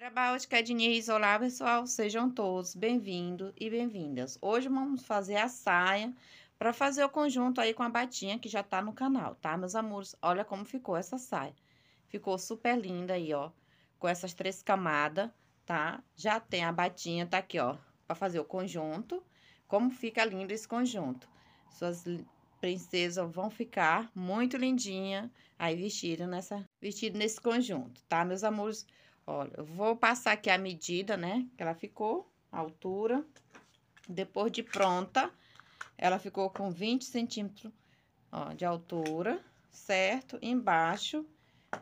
Merhaba, hoş geldiniz. Olá, pessoal. Sejam todos bem-vindos e bem-vindas. Hoje vamos fazer a saia para fazer o conjunto aí com a batinha que já tá no canal, tá, meus amores? Olha como ficou essa saia. Ficou super linda aí, ó, com essas três camadas, tá? Já tem a batinha, tá aqui, ó, para fazer o conjunto. Como fica lindo esse conjunto. Suas princesas vão ficar muito lindinha aí vestida nessa, vestido nesse conjunto, tá, meus amores? Olha, eu vou passar aqui a medida, né? Que ela ficou, a altura. Depois de pronta, ela ficou com 20 centímetros ó, de altura, certo? Embaixo,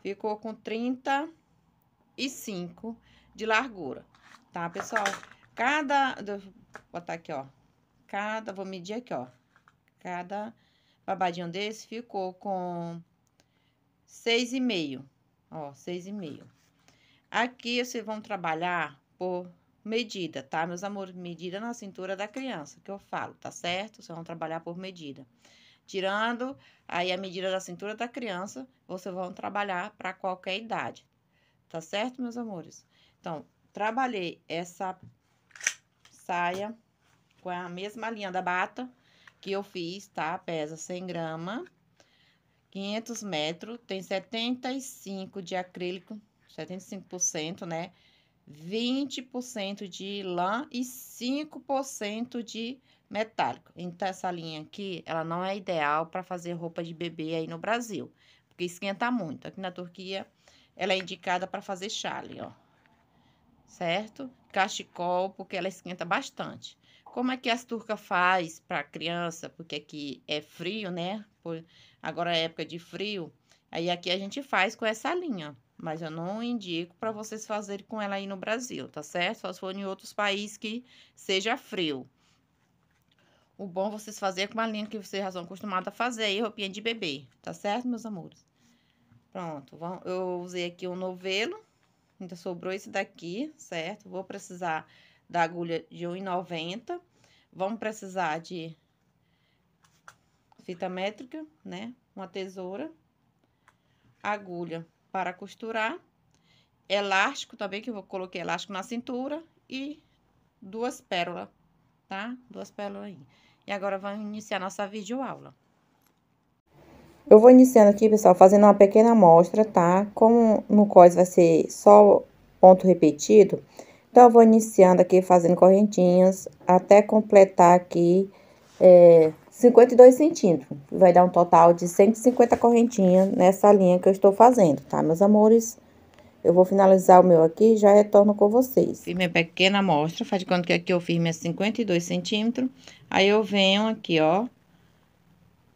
ficou com 35 de largura, tá, pessoal? Cada, vou botar aqui, ó, cada, vou medir aqui, ó, cada babadinho desse ficou com 6,5, ó, 6,5. Aqui vocês vão trabalhar por medida, tá, meus amores? Medida na cintura da criança, que eu falo, tá certo? Vocês vão trabalhar por medida. Tirando aí a medida da cintura da criança, vocês vão trabalhar para qualquer idade, tá certo, meus amores? Então, trabalhei essa saia com a mesma linha da bata que eu fiz, tá? Pesa 100 gramas, 500 metros, tem 75 de acrílico 75%, né? 20% de lã e 5% de metálico. Então, essa linha aqui, ela não é ideal para fazer roupa de bebê aí no Brasil, porque esquenta muito. Aqui na Turquia, ela é indicada para fazer chale, ó. Certo? Cachecol, porque ela esquenta bastante. Como é que as turcas faz para criança? Porque aqui é frio, né? Por... Agora é época de frio. Aí aqui a gente faz com essa linha, mas eu não indico para vocês fazerem com ela aí no Brasil, tá certo? Só se for em outros países que seja frio. O bom é vocês fazerem com a linha que vocês já são acostumados a fazer aí, roupinha de bebê, tá certo, meus amores? Pronto, eu usei aqui o um novelo, ainda sobrou esse daqui, certo? Vou precisar da agulha de 1,90. Vamos precisar de fita métrica, né? Uma tesoura, agulha para costurar, elástico também, que eu coloquei elástico na cintura e duas pérolas, tá? Duas pérolas aí. E agora vamos iniciar nossa videoaula. Eu vou iniciando aqui, pessoal, fazendo uma pequena amostra, tá? Como no COS vai ser só ponto repetido, então eu vou iniciando aqui fazendo correntinhas até completar aqui é, 52 centímetros. Vai dar um total de 150 correntinhas nessa linha que eu estou fazendo, tá, meus amores? Eu vou finalizar o meu aqui e já retorno com vocês. Fiz minha pequena amostra, faz de conta que aqui eu fiz minha 52 centímetros. Aí, eu venho aqui, ó,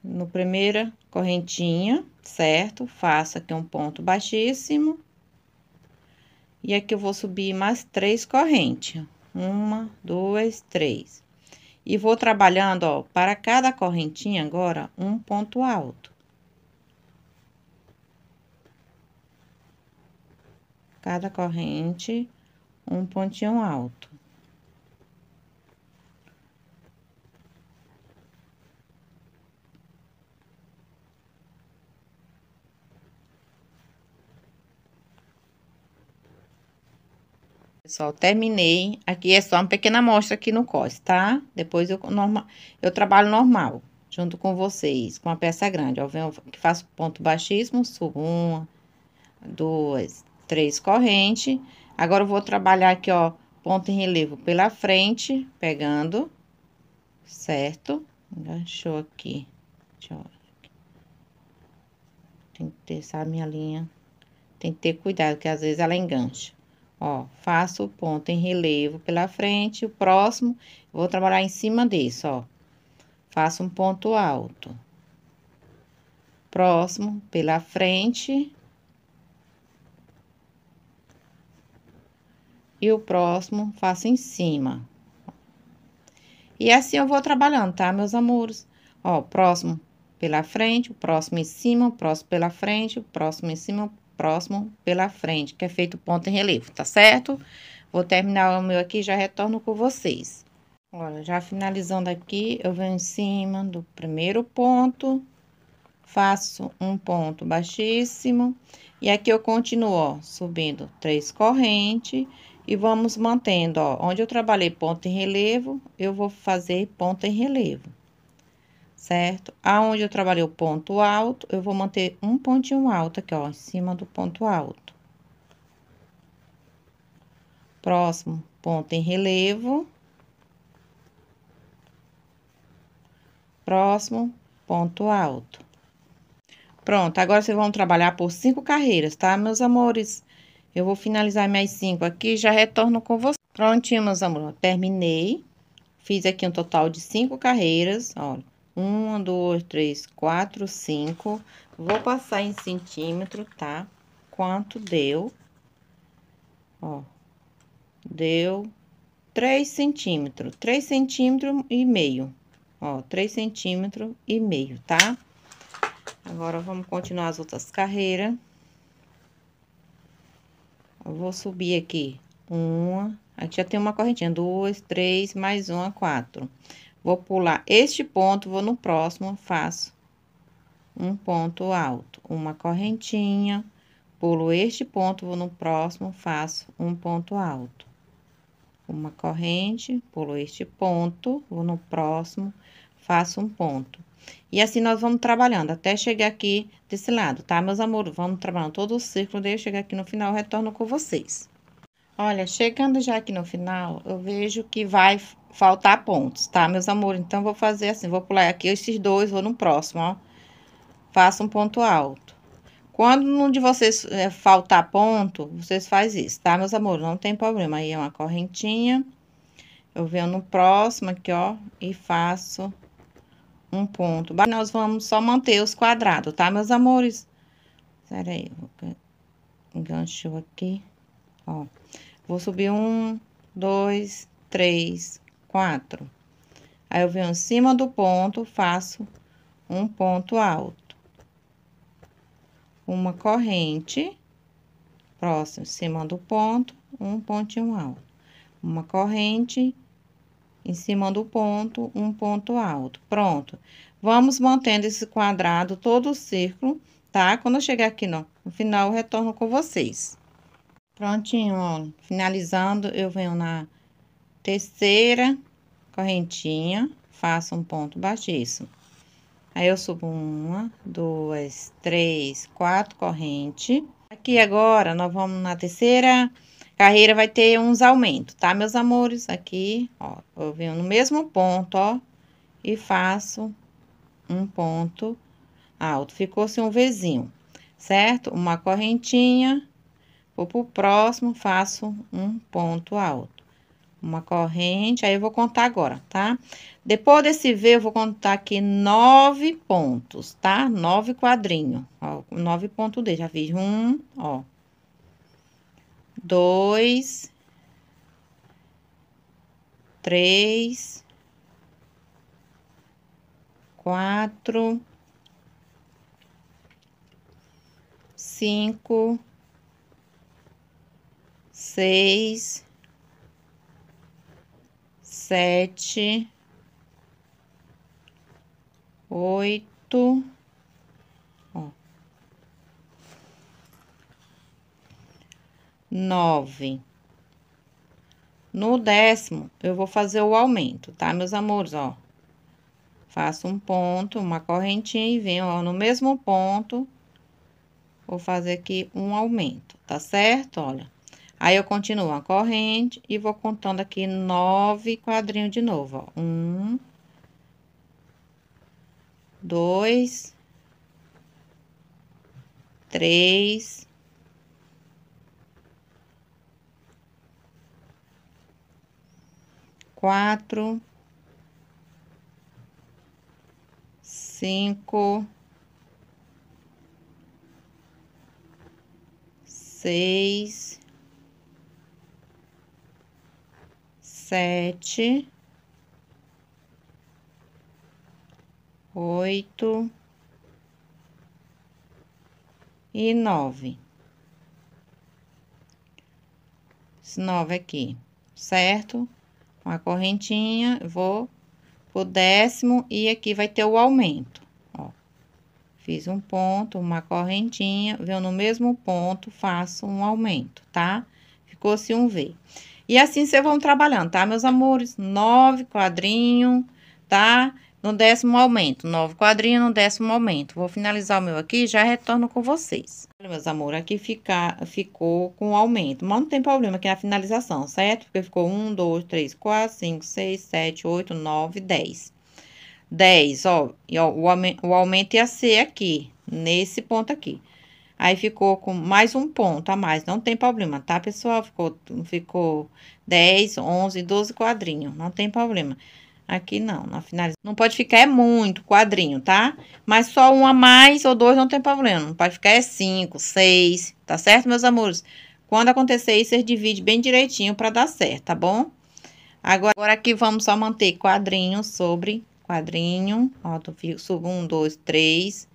no primeira correntinha, certo? Faço aqui um ponto baixíssimo. E aqui eu vou subir mais três correntes. Uma, duas, três. E vou trabalhando, ó, para cada correntinha agora, um ponto alto. Cada corrente, um pontinho alto. Pessoal, terminei. Aqui é só uma pequena amostra aqui no cos, tá? Depois eu, norma, eu trabalho normal, junto com vocês, com a peça grande. Ó, venho, faço ponto baixíssimo, subo uma, duas, três correntes. Agora eu vou trabalhar aqui, ó, ponto em relevo pela frente, pegando, certo? Enganchou aqui. Deixa eu... Tem que ter, essa minha linha. Tem que ter cuidado, que às vezes ela engancha. Ó, faço o ponto em relevo pela frente, o próximo, vou trabalhar em cima desse, ó. Faço um ponto alto. Próximo, pela frente. E o próximo, faço em cima. E assim eu vou trabalhando, tá, meus amores? Ó, próximo pela frente, o próximo em cima, o próximo pela frente, o próximo em cima, próximo pela frente, que é feito ponto em relevo, tá certo? Vou terminar o meu aqui já retorno com vocês. Olha, já finalizando aqui, eu venho em cima do primeiro ponto, faço um ponto baixíssimo, e aqui eu continuo, ó, subindo três correntes, e vamos mantendo, ó, onde eu trabalhei ponto em relevo, eu vou fazer ponto em relevo certo? Aonde eu trabalhei o ponto alto, eu vou manter um pontinho alto aqui, ó, em cima do ponto alto. Próximo, ponto em relevo. Próximo, ponto alto. Pronto, agora vocês vão trabalhar por cinco carreiras, tá, meus amores? Eu vou finalizar minhas cinco aqui e já retorno com vocês. Prontinho, meus amores, terminei. Fiz aqui um total de cinco carreiras, olha um, dois, três, quatro, cinco. Vou passar em centímetro, tá? Quanto deu? Ó, deu três centímetros, três centímetros e meio. Ó, três centímetros e meio, tá? Agora, vamos continuar as outras carreiras. Eu vou subir aqui uma, aqui já tem uma correntinha, duas, três, mais uma, quatro. Vou pular este ponto, vou no próximo, faço um ponto alto, uma correntinha, pulo este ponto, vou no próximo, faço um ponto alto. Uma corrente, pulo este ponto, vou no próximo, faço um ponto. E assim nós vamos trabalhando até chegar aqui desse lado, tá, meus amores? Vamos trabalhando todo o círculo, daí eu chegar aqui no final, retorno com vocês. Olha, chegando já aqui no final, eu vejo que vai faltar pontos, tá, meus amores? Então, vou fazer assim, vou pular aqui esses dois, vou no próximo, ó. Faça um ponto alto. Quando um de vocês é, faltar ponto, vocês fazem isso, tá, meus amores? Não tem problema. Aí é uma correntinha. Eu venho no próximo aqui, ó, e faço um ponto. Nós vamos só manter os quadrados, tá, meus amores? Pera aí, enganchou aqui, ó. Vou subir um, dois, três, quatro. Aí, eu venho em cima do ponto, faço um ponto alto. Uma corrente, próximo, em cima do ponto, um pontinho alto. Uma corrente, em cima do ponto, um ponto alto. Pronto. Vamos mantendo esse quadrado todo o círculo, tá? Quando eu chegar aqui no, no final, eu retorno com vocês. Prontinho, ó. Finalizando, eu venho na terceira correntinha, faço um ponto baixíssimo. Aí, eu subo uma, duas, três, quatro corrente. Aqui agora, nós vamos na terceira carreira, vai ter uns aumentos, tá, meus amores? Aqui, ó, eu venho no mesmo ponto, ó, e faço um ponto alto. Ficou-se assim um vizinho, certo? Uma correntinha, Vou pro próximo, faço um ponto alto. Uma corrente, aí eu vou contar agora, tá? Depois desse V, eu vou contar aqui nove pontos, tá? Nove quadrinhos, ó, nove pontos dele. Já fiz um, ó. Dois. Três. Quatro. Cinco seis, sete, oito, ó, nove. No décimo, eu vou fazer o aumento, tá, meus amores, ó. Faço um ponto, uma correntinha e venho, ó, no mesmo ponto, vou fazer aqui um aumento, tá certo? Olha. Aí, eu continuo a corrente e vou contando aqui nove quadrinhos de novo, ó. Um, dois, três, quatro, cinco, seis, sete, oito e nove. Esse nove aqui, certo? Uma correntinha, vou pro décimo e aqui vai ter o aumento, ó. Fiz um ponto, uma correntinha, venho no mesmo ponto, faço um aumento, tá? Ficou-se um V. E assim vocês vão trabalhando, tá, meus amores? Nove quadrinho, tá? No décimo aumento, nove quadrinho no décimo aumento. Vou finalizar o meu aqui e já retorno com vocês. Olha, meus amores, aqui fica, ficou com aumento, mas não tem problema aqui na é finalização, certo? Porque ficou um, dois, três, quatro, cinco, seis, sete, oito, nove, dez. 10, ó, e ó, o, aumento ia ser aqui, nesse ponto aqui. Aí ficou com mais um ponto a mais, não tem problema, tá, pessoal? Ficou, ficou 10, 11, 12 quadrinhos, não tem problema. Aqui não, na finalização. Não pode ficar é muito quadrinho, tá? Mas só um a mais ou dois não tem problema. Não pode ficar é cinco, seis, tá certo, meus amores? Quando acontecer isso, vocês dividem bem direitinho para dar certo, tá bom? Agora, agora aqui vamos só manter quadrinho sobre quadrinho. Ó, tu subo um, dois, três,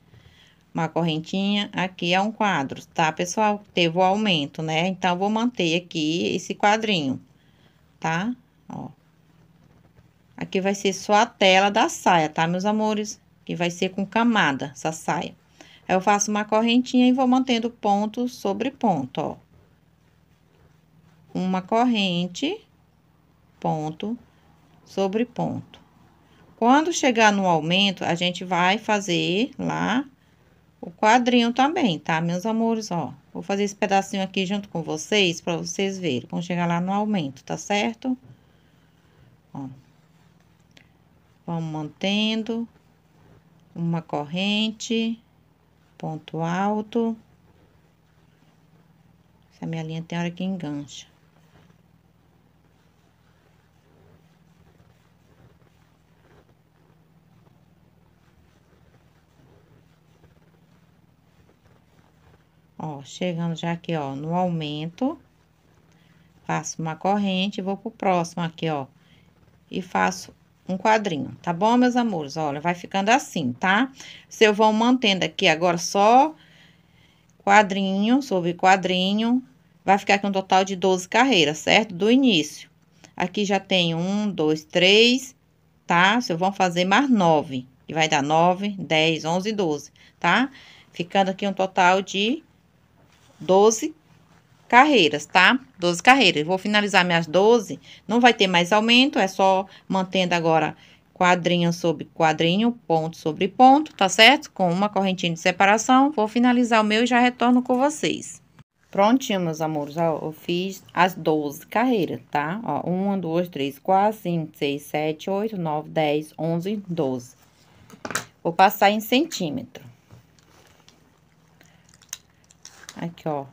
uma correntinha, aqui é um quadro, tá, pessoal? Teve o um aumento, né? Então, vou manter aqui esse quadrinho, tá? Ó. Aqui vai ser só a tela da saia, tá, meus amores? Que vai ser com camada, essa saia. eu faço uma correntinha e vou mantendo ponto sobre ponto, ó. Uma corrente, ponto sobre ponto. Quando chegar no aumento, a gente vai fazer lá o quadrinho também, tá, meus amores? Ó, vou fazer esse pedacinho aqui junto com vocês, para vocês verem, Vamos chegar lá no aumento, tá certo? Ó, vamos mantendo uma corrente, ponto alto. Essa minha linha tem hora que engancha. chegando já aqui, ó, no aumento, faço uma corrente, vou pro próximo aqui, ó, e faço um quadrinho, tá bom, meus amores? Olha, vai ficando assim, tá? Se eu vou mantendo aqui agora só quadrinho sobre quadrinho, vai ficar aqui um total de 12 carreiras, certo? Do início. Aqui já tem um, dois, três, tá? se eu vou fazer mais nove, e vai dar nove, dez, onze, doze, tá? Ficando aqui um total de 12 carreiras, tá? 12 carreiras. vou finalizar minhas 12, não vai ter mais aumento, é só mantendo agora quadrinho sobre quadrinho, ponto sobre ponto, tá certo? Com uma correntinha de separação, vou finalizar o meu e já retorno com vocês. Prontinho, meus amores, ó, eu fiz as 12 carreiras, tá? Ó, 1, 2, 3, 4, 5, 6, 7, 8, 9, 10, 11, 12. Vou passar em centímetro aqui, ó,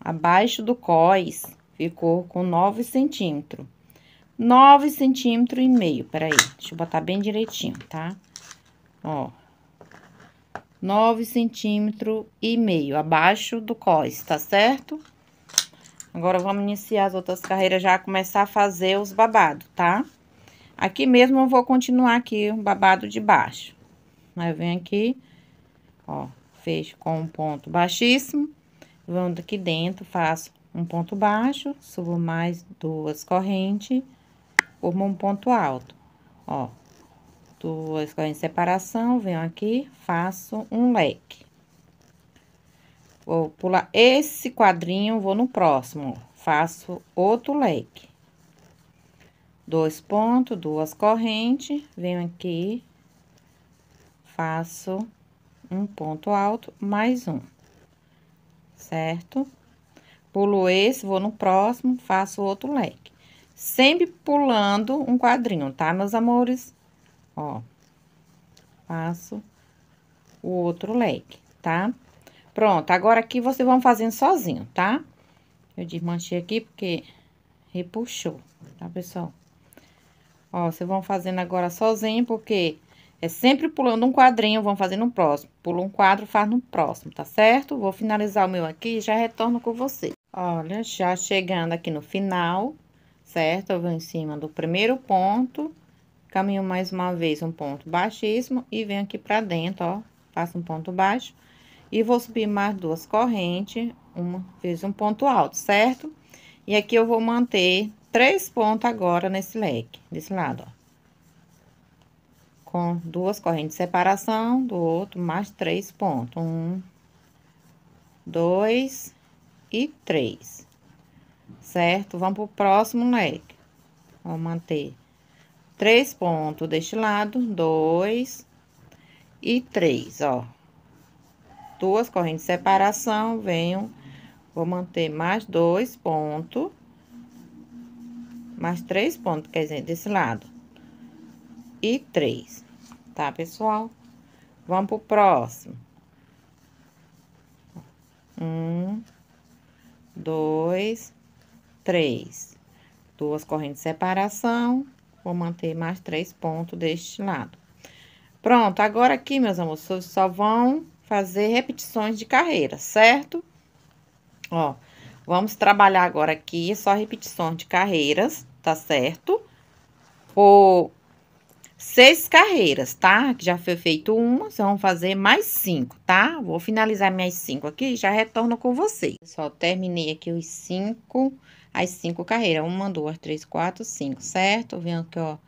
abaixo do cós, ficou com 9 centímetros. 9 centímetros e meio, peraí, deixa eu botar bem direitinho, tá? Ó, 9 centímetros e meio, abaixo do cós, tá certo? Agora, vamos iniciar as outras carreiras, já começar a fazer os babados, tá? Aqui mesmo, eu vou continuar aqui o babado de baixo. Aí, eu venho aqui, ó, fecho com um ponto baixíssimo Vamos aqui dentro, faço um ponto baixo, subo mais duas correntes, formo um ponto alto. Ó, duas correntes de separação, venho aqui, faço um leque. Vou pular esse quadrinho, vou no próximo, faço outro leque. Dois pontos, duas correntes, venho aqui, faço um ponto alto, mais um certo? Pulo esse, vou no próximo, faço outro leque. Sempre pulando um quadrinho, tá, meus amores? Ó, faço o outro leque, tá? Pronto, agora aqui vocês vão fazendo sozinho, tá? Eu desmanchei aqui porque repuxou, tá, pessoal? Ó, vocês vão fazendo agora sozinho, porque é sempre pulando um quadrinho, vão fazendo no próximo. Pula um quadro, faz no próximo, tá certo? Vou finalizar o meu aqui e já retorno com você. Olha, já chegando aqui no final, certo? Eu vou em cima do primeiro ponto, caminho mais uma vez um ponto baixíssimo e venho aqui pra dentro, ó. Faço um ponto baixo e vou subir mais duas correntes, uma vez um ponto alto, certo? E aqui eu vou manter três pontos agora nesse leque, desse lado, ó com duas correntes de separação do outro, mais três pontos. Um, dois e três. Certo? Vamos para o próximo leque. vou manter três pontos deste lado, dois e três, ó. Duas correntes de separação, venho, vou manter mais dois pontos, mais três pontos, quer dizer, desse lado e três, Tá, pessoal? Vamos pro próximo. Um, dois, três. Duas correntes de separação. Vou manter mais três pontos deste lado. Pronto, agora aqui, meus amores, vocês só vão fazer repetições de carreira, certo? Ó, vamos trabalhar agora aqui só repetições de carreiras, tá certo? Por seis carreiras, tá? Que já foi feito uma, vocês vão fazer mais cinco, tá? Vou finalizar minhas cinco aqui e já retorno com vocês. Pessoal, terminei aqui os cinco, as cinco carreiras. Uma, duas, três, quatro, cinco, certo? Venho aqui, ó,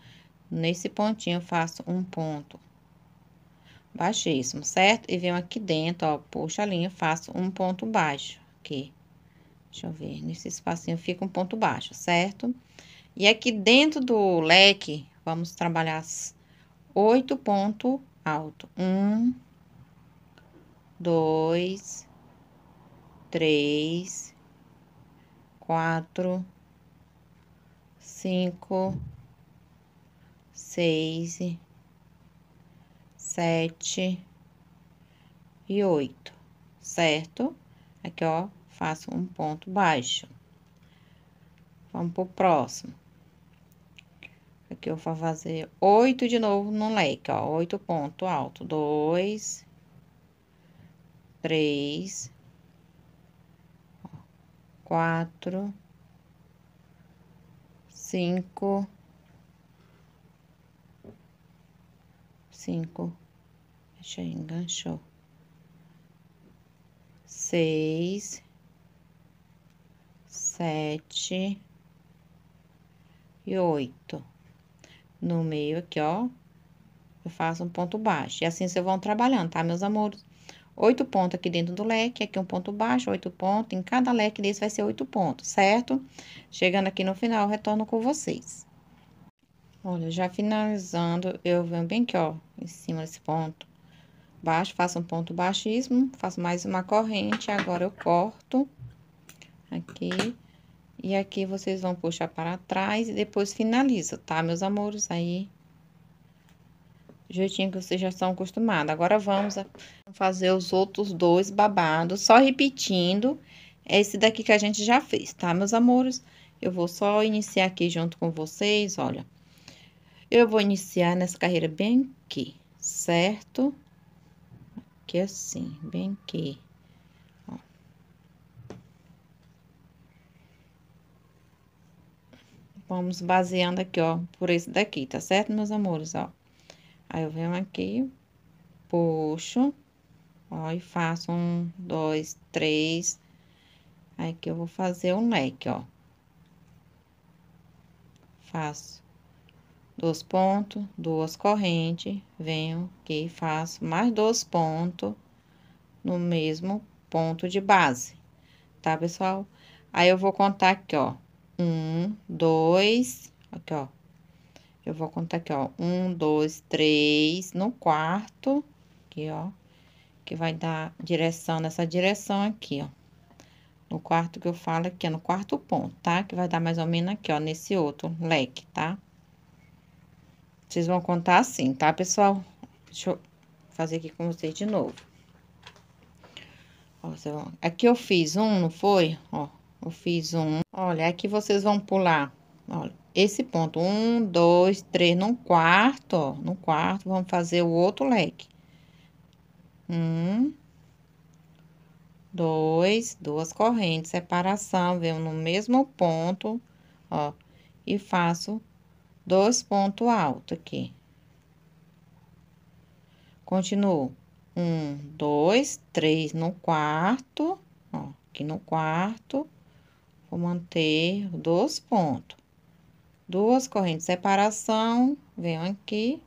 nesse pontinho eu faço um ponto baixíssimo, certo? E venho aqui dentro, ó, puxo a linha, faço um ponto baixo aqui. Deixa eu ver, nesse espacinho fica um ponto baixo, certo? E aqui dentro do leque Vamos trabalhar oito pontos alto. Um, dois, três, quatro, cinco, seis, sete e oito, certo? Aqui, ó, faço um ponto baixo. Vamos pro próximo. Aqui eu vou fazer oito de novo no leque, ó, oito ponto alto, dois, três, quatro, cinco, cinco, deixa aí, enganchou, seis, sete e oito no meio aqui, ó. Eu faço um ponto baixo. E assim vocês vão trabalhando, tá, meus amores? Oito pontos aqui dentro do leque, aqui um ponto baixo, oito pontos. Em cada leque desse vai ser oito pontos, certo? Chegando aqui no final, retorno com vocês. Olha, já finalizando, eu venho bem aqui, ó, em cima desse ponto baixo, faço um ponto baixíssimo, faço mais uma corrente, agora eu corto aqui e aqui vocês vão puxar para trás e depois finaliza, tá, meus amores? Aí, jeitinho que vocês já estão acostumados. Agora, vamos fazer os outros dois babados, só repetindo esse daqui que a gente já fez, tá, meus amores? Eu vou só iniciar aqui junto com vocês, olha. Eu vou iniciar nessa carreira bem aqui, certo? Aqui assim, bem aqui. Vamos baseando aqui, ó, por esse daqui, tá certo, meus amores, ó? Aí, eu venho aqui, puxo, ó, e faço um, dois, três. Aí, que eu vou fazer um leque, ó. Faço dois pontos, duas correntes, venho aqui, faço mais dois pontos no mesmo ponto de base, tá, pessoal? Aí, eu vou contar aqui, ó, um, dois, aqui, ó. Eu vou contar aqui, ó. Um, dois, três, no quarto, aqui, ó. Que vai dar direção nessa direção aqui, ó. No quarto que eu falo aqui, ó, no quarto ponto, tá? Que vai dar mais ou menos aqui, ó, nesse outro leque, tá? Vocês vão contar assim, tá, pessoal? Deixa eu fazer aqui com vocês de novo. Ó, aqui eu fiz um, não foi? Ó, eu fiz um. Olha, aqui vocês vão pular. Olha, esse ponto. Um, dois, três. No quarto, ó. No quarto, vamos fazer o outro leque. Um. Dois. Duas correntes. Separação. Venho no mesmo ponto, ó. E faço dois pontos altos aqui. Continuo. Um, dois, três no quarto, ó. Aqui no quarto Vou manter dois pontos. Duas correntes de separação, venho aqui,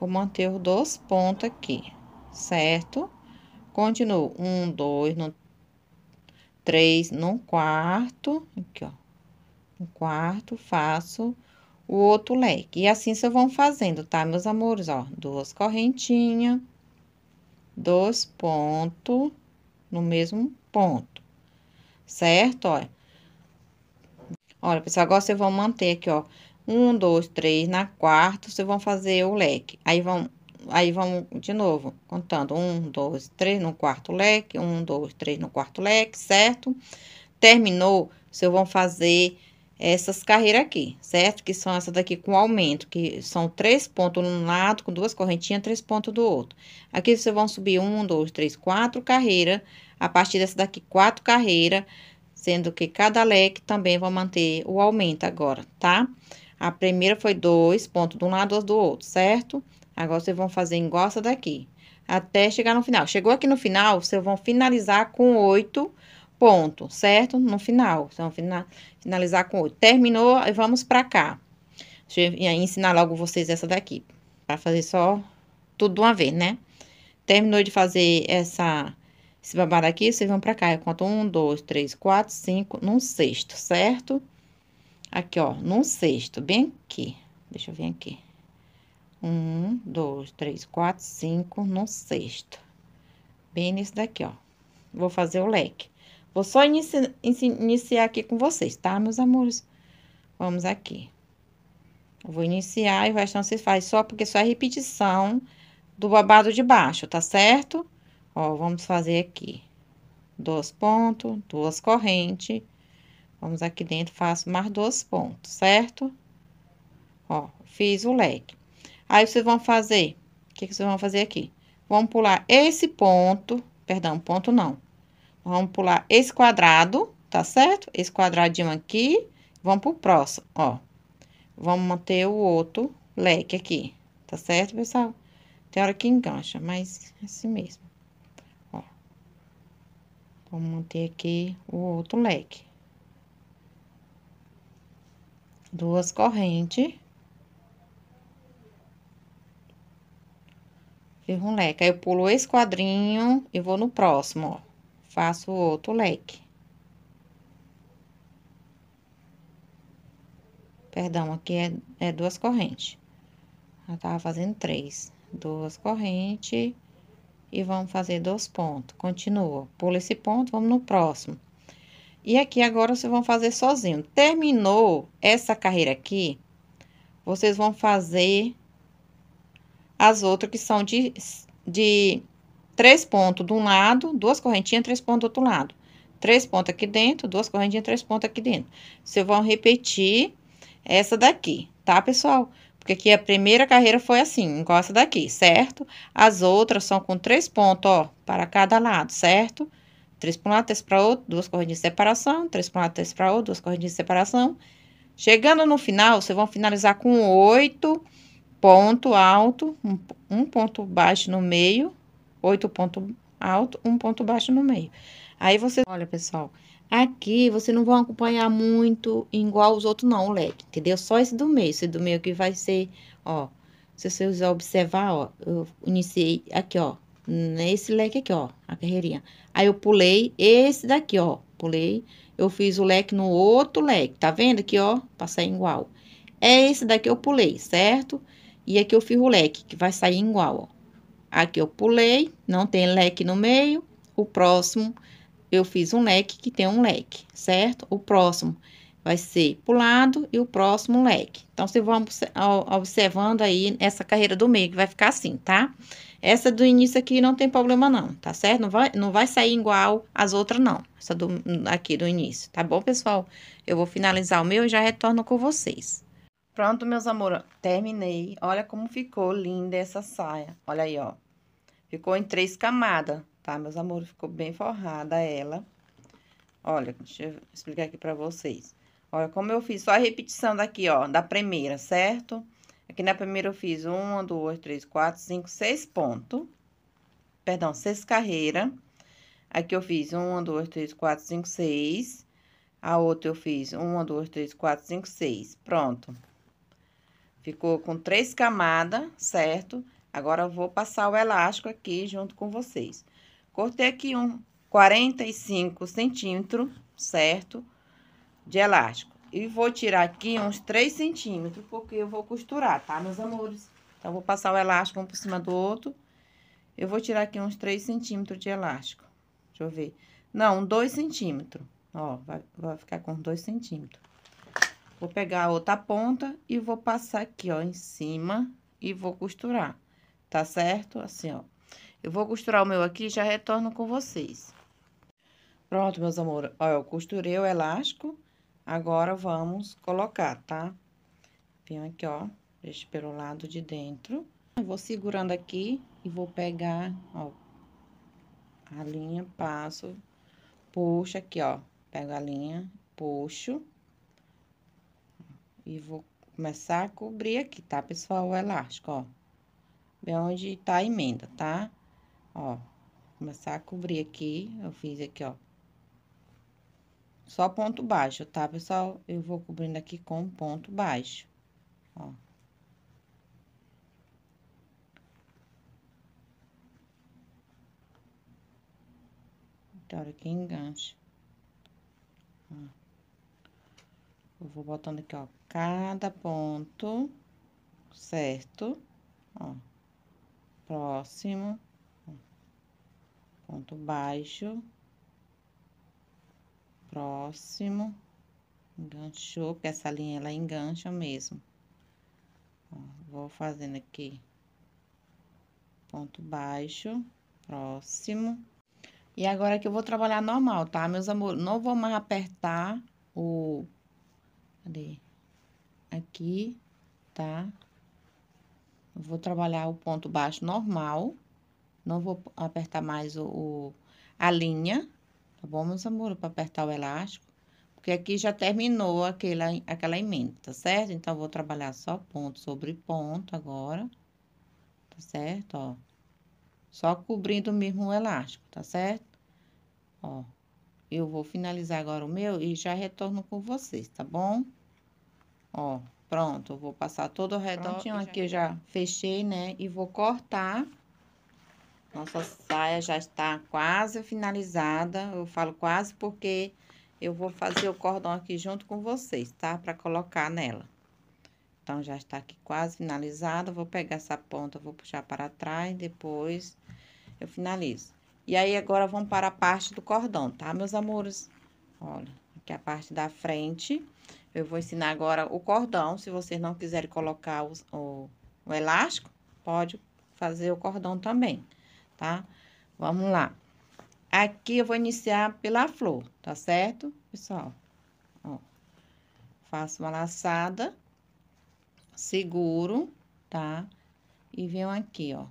vou manter os dois pontos aqui, certo? Continuo, um, dois, no três, no quarto, aqui, ó. no quarto, faço o outro leque. E assim vocês vão fazendo, tá, meus amores? Ó, duas correntinhas, dois pontos no mesmo ponto, certo? Olha, Olha, pessoal, agora vocês vão manter aqui, ó. Um, dois, três, na quarta, vocês vão fazer o leque. Aí vão, aí vão de novo, contando. Um, dois, três no quarto leque. Um, dois, três no quarto leque, certo? Terminou, vocês vão fazer essas carreiras aqui, certo? Que são essa daqui com aumento, que são três pontos no um lado, com duas correntinhas, três pontos do outro. Aqui vocês vão subir um, dois, três, quatro carreiras. A partir dessa daqui, quatro carreiras sendo que cada leque também vou manter o aumento agora, tá? A primeira foi dois pontos de um lado, dois do outro, certo? Agora vocês vão fazer igual essa daqui, até chegar no final. Chegou aqui no final, vocês vão finalizar com oito pontos, certo? No final, vocês vão finalizar com oito. Terminou e vamos pra cá. Deixa eu ensinar logo vocês essa daqui, para fazer só tudo de uma vez, né? Terminou de fazer essa esse babado aqui, vocês vão pra cá. Eu conto um, dois, três, quatro, cinco, num sexto, certo? Aqui, ó, num sexto, bem aqui. Deixa eu vir aqui. Um, dois, três, quatro, cinco, num sexto. Bem nesse daqui, ó. Vou fazer o leque. Vou só inici iniciar aqui com vocês, tá, meus amores? Vamos aqui. Eu vou iniciar e o restante se faz só porque só é repetição do babado de baixo, tá certo? Tá certo? Ó, vamos fazer aqui. Dois pontos, duas correntes. Vamos aqui dentro, faço mais dois pontos, certo? Ó, fiz o leque. Aí, vocês vão fazer, o que, que vocês vão fazer aqui? Vamos pular esse ponto, perdão, ponto não. Vamos pular esse quadrado, tá certo? Esse quadradinho aqui, vamos pro próximo, ó. Vamos manter o outro leque aqui, tá certo, pessoal? Tem hora que engancha, mas é assim mesmo. Vou manter aqui o outro leque. Duas correntes. Fiz um leque. Aí, eu pulo esse quadrinho e vou no próximo, ó. Faço outro leque. Perdão, aqui é, é duas correntes. Eu tava fazendo três. Duas correntes e vamos fazer dois pontos. Continua, pula esse ponto, vamos no próximo. E aqui agora vocês vão fazer sozinho. Terminou essa carreira aqui, vocês vão fazer as outras que são de, de três pontos de um lado, duas correntinhas, três pontos do outro lado. Três pontos aqui dentro, duas correntinhas, três pontos aqui dentro. Vocês vão repetir essa daqui, tá, pessoal? Porque aqui a primeira carreira foi assim, encosta daqui, certo? As outras são com três pontos, ó, para cada lado, certo? Três para um lado, três para outro, duas correntes de separação, três para um lado, três para outro, duas correntes de separação. Chegando no final, vocês vão finalizar com oito ponto alto, um, um ponto baixo no meio, oito ponto alto, um ponto baixo no meio. Aí você olha pessoal, Aqui vocês não vão acompanhar muito igual os outros não, o leque, entendeu? Só esse do meio, esse do meio que vai ser, ó, se vocês observar, ó, eu iniciei aqui, ó, nesse leque aqui, ó, a carreirinha. Aí eu pulei esse daqui, ó, pulei, eu fiz o leque no outro leque, tá vendo aqui, ó, pra sair igual. É esse daqui eu pulei, certo? E aqui eu fiz o leque, que vai sair igual, ó. Aqui eu pulei, não tem leque no meio, o próximo eu fiz um leque que tem um leque, certo? O próximo vai ser pulado e o próximo leque. Então, vocês vão observando aí essa carreira do meio, que vai ficar assim, tá? Essa do início aqui não tem problema não, tá certo? Não vai, não vai sair igual as outras não, essa do, aqui do início, tá bom, pessoal? Eu vou finalizar o meu e já retorno com vocês. Pronto, meus amores, terminei. Olha como ficou linda essa saia. Olha aí, ó. Ficou em três camadas tá, meus amores? Ficou bem forrada ela. Olha, deixa eu explicar aqui pra vocês. Olha, como eu fiz só a repetição daqui, ó, da primeira, certo? Aqui na primeira eu fiz uma, duas, três, quatro, cinco, seis pontos. Perdão, seis carreiras. Aqui eu fiz uma, duas, três, quatro, cinco, seis. A outra eu fiz uma, duas, três, quatro, cinco, seis. Pronto. Ficou com três camadas, certo? Agora eu vou passar o elástico aqui junto com vocês. Cortei aqui um 45 centímetros, certo? De elástico. E vou tirar aqui uns 3 centímetros, porque eu vou costurar, tá, meus amores? Então, vou passar o elástico um por cima do outro. Eu vou tirar aqui uns 3 centímetros de elástico. Deixa eu ver. Não, 2 centímetros. Ó, vai, vai ficar com 2 centímetros. Vou pegar a outra ponta e vou passar aqui, ó, em cima e vou costurar. Tá certo? Assim, ó. Eu vou costurar o meu aqui e já retorno com vocês. Pronto, meus amores. Ó, eu costurei o elástico. Agora, vamos colocar, tá? Venho aqui, ó. Deixo pelo lado de dentro. Eu vou segurando aqui e vou pegar, ó. A linha, passo, puxo aqui, ó. Pego a linha, puxo. E vou começar a cobrir aqui, tá, pessoal? O elástico, ó. Bem onde tá a emenda, tá? Ó, começar a cobrir aqui, eu fiz aqui, ó. Só ponto baixo, tá, pessoal? Eu vou cobrindo aqui com ponto baixo, ó. Então, aqui que engancha. Ó. Eu vou botando aqui, ó, cada ponto, certo? Ó, próximo ponto baixo, próximo, enganchou, porque essa linha ela engancha mesmo. vou fazendo aqui ponto baixo, próximo. E agora que eu vou trabalhar normal, tá, meus amores? Não vou mais apertar o... Cadê? Aqui, tá? vou trabalhar o ponto baixo normal. Normal. Não vou apertar mais o, o a linha, tá bom, meus amores? Para apertar o elástico, porque aqui já terminou aquela, aquela emenda, tá certo? Então, vou trabalhar só ponto sobre ponto agora, tá certo? Ó, só cobrindo mesmo o elástico, tá certo? Ó, eu vou finalizar agora o meu e já retorno com vocês, tá bom? Ó, pronto, eu vou passar todo o redondinho já... aqui eu já fechei, né? E vou cortar. Nossa saia já está quase finalizada. Eu falo quase porque eu vou fazer o cordão aqui junto com vocês, tá? Para colocar nela. Então, já está aqui quase finalizada. Vou pegar essa ponta, vou puxar para trás, depois eu finalizo. E aí, agora, vamos para a parte do cordão, tá, meus amores? Olha, aqui é a parte da frente. Eu vou ensinar agora o cordão. Se vocês não quiserem colocar os, o, o elástico, pode fazer o cordão também tá? Vamos lá. Aqui eu vou iniciar pela flor, tá certo, pessoal? Ó, faço uma laçada, seguro, tá? E venho aqui, ó.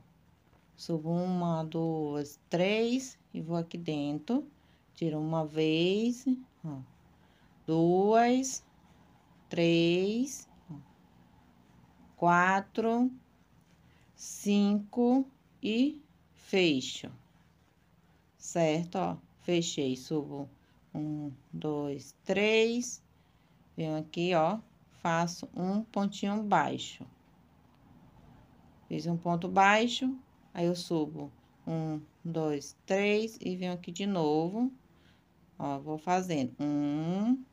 Subo uma, duas, três e vou aqui dentro. Tiro uma vez, ó. Duas, três, quatro, cinco e fecho, certo? Ó, fechei, subo um, dois, três, venho aqui, ó, faço um pontinho baixo. Fiz um ponto baixo, aí eu subo um, dois, três, e venho aqui de novo, ó, vou fazendo um,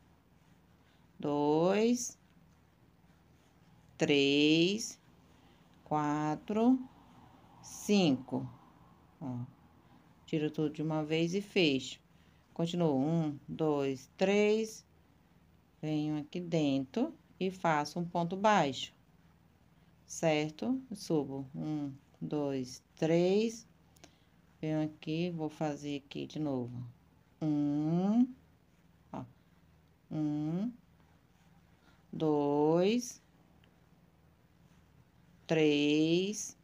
dois, três, quatro, cinco Ó. Tiro tudo de uma vez e fecho. Continuo. Um, dois, três. Venho aqui dentro e faço um ponto baixo. Certo? Subo. Um, dois, três. Venho aqui, vou fazer aqui de novo. Um. Ó. Um. Dois. Três.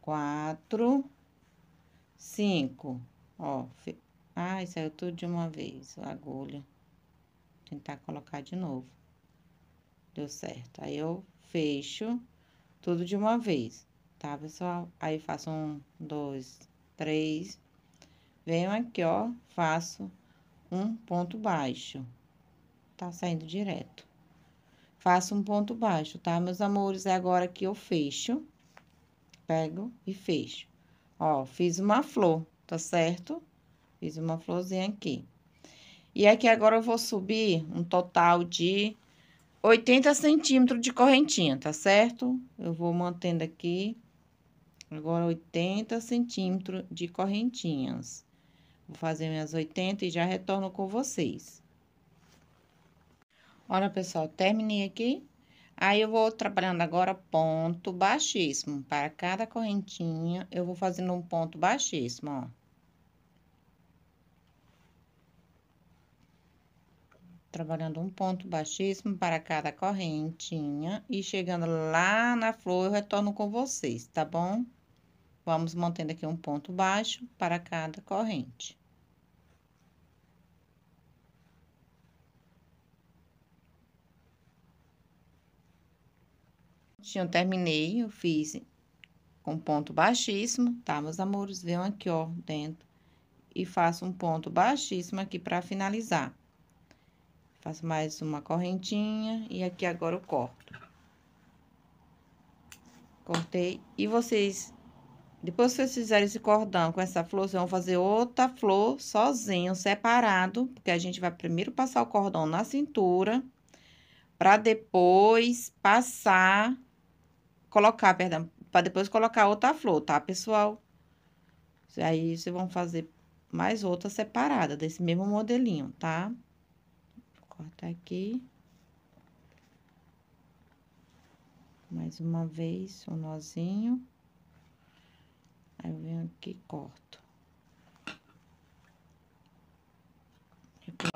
Quatro Cinco, ó. Fe... Ai, saiu tudo de uma vez, a agulha. Tentar colocar de novo. Deu certo. Aí eu fecho tudo de uma vez, tá, pessoal? Aí faço um, dois, três. Venho aqui, ó, faço um ponto baixo. Tá saindo direto. Faço um ponto baixo, tá, meus amores? É agora que eu fecho. Pego e fecho. Ó, fiz uma flor, tá certo? Fiz uma florzinha aqui. E aqui agora eu vou subir um total de 80 centímetros de correntinha, tá certo? Eu vou mantendo aqui. Agora, 80 centímetros de correntinhas. Vou fazer minhas 80 e já retorno com vocês. Olha, pessoal, terminei aqui Aí, eu vou trabalhando agora ponto baixíssimo. Para cada correntinha, eu vou fazendo um ponto baixíssimo, ó. Trabalhando um ponto baixíssimo para cada correntinha. E chegando lá na flor, eu retorno com vocês, tá bom? Vamos mantendo aqui um ponto baixo para cada corrente. eu terminei, eu fiz com ponto baixíssimo, tá, meus amores? Vem aqui, ó, dentro e faço um ponto baixíssimo aqui para finalizar. Faço mais uma correntinha e aqui agora eu corto. Cortei. E vocês, depois que vocês fizerem esse cordão com essa flor, vocês vão fazer outra flor sozinho, separado, porque a gente vai primeiro passar o cordão na cintura, para depois passar colocar, perdão, para depois colocar outra flor, tá, pessoal? Aí vocês vão fazer mais outra separada desse mesmo modelinho, tá? Vou cortar aqui. Mais uma vez, um nozinho. Aí eu venho aqui e corto.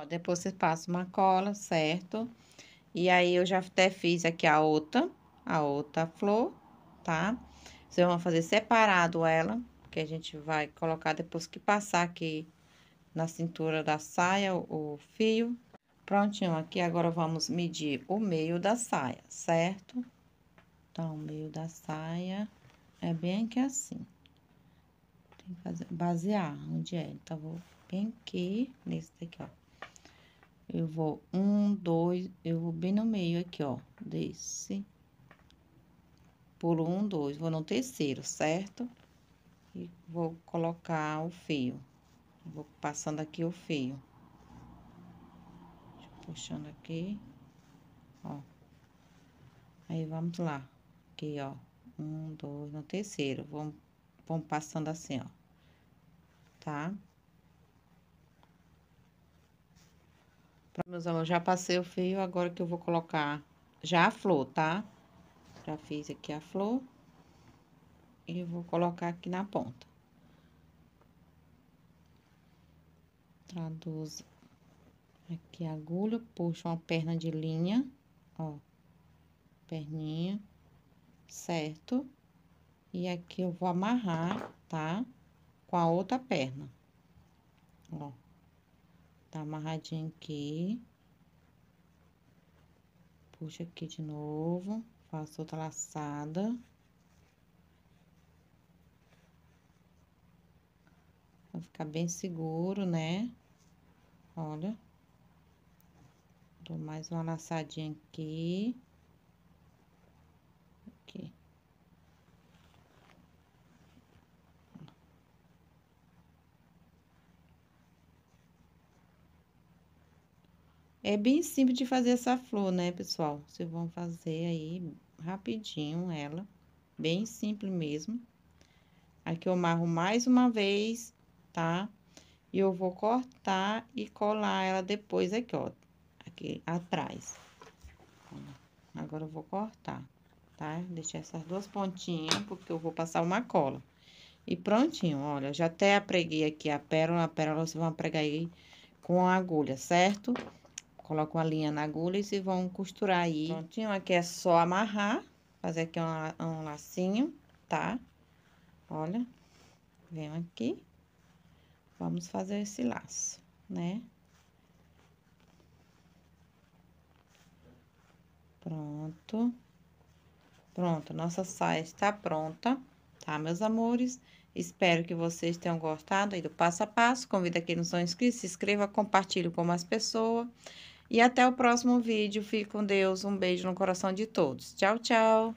Depois vocês passam uma cola, certo? E aí, eu já até fiz aqui a outra a outra flor, tá? Vocês vão fazer separado ela, que a gente vai colocar depois que passar aqui na cintura da saia o fio. Prontinho, aqui agora vamos medir o meio da saia, certo? Então, o meio da saia é bem aqui assim. Tem que fazer, basear onde é. Então, vou bem aqui, nesse daqui, ó. Eu vou um, dois, eu vou bem no meio aqui, ó, desse por um, dois, vou no terceiro, certo? E vou colocar o fio. Vou passando aqui o fio. Puxando aqui, ó. Aí, vamos lá. Aqui, ó. Um, dois, no terceiro. Vamos, vamos passando assim, ó. Tá? Pronto, meus amores, já passei o fio, agora que eu vou colocar já a flor, tá? já fiz aqui a flor. E vou colocar aqui na ponta. Traduzo aqui a agulha, puxo uma perna de linha, ó. Perninha, certo? E aqui eu vou amarrar, tá? Com a outra perna. Ó. Tá amarradinho aqui. Puxa aqui de novo faço outra laçada. Pra ficar bem seguro, né? Olha. Dou mais uma laçadinha aqui. Aqui. É bem simples de fazer essa flor, né, pessoal? Vocês vão fazer aí rapidinho ela, bem simples mesmo. Aqui eu marro mais uma vez, tá? E eu vou cortar e colar ela depois aqui, ó, aqui atrás. Agora eu vou cortar, tá? Deixar essas duas pontinhas, porque eu vou passar uma cola. E prontinho, olha, já até apreguei aqui a pérola, a pérola vocês vão pregar aí com a agulha, certo? colocam a linha na agulha e vão costurar aí. Prontinho, aqui é só amarrar, fazer aqui um, um lacinho, tá? Olha, venho aqui, vamos fazer esse laço, né? Pronto. Pronto, nossa saia está pronta, tá, meus amores? Espero que vocês tenham gostado aí do passo a passo. Convido aqui quem não são inscritos, se inscreva, compartilhe com mais pessoas. E até o próximo vídeo. Fique com Deus. Um beijo no coração de todos. Tchau, tchau.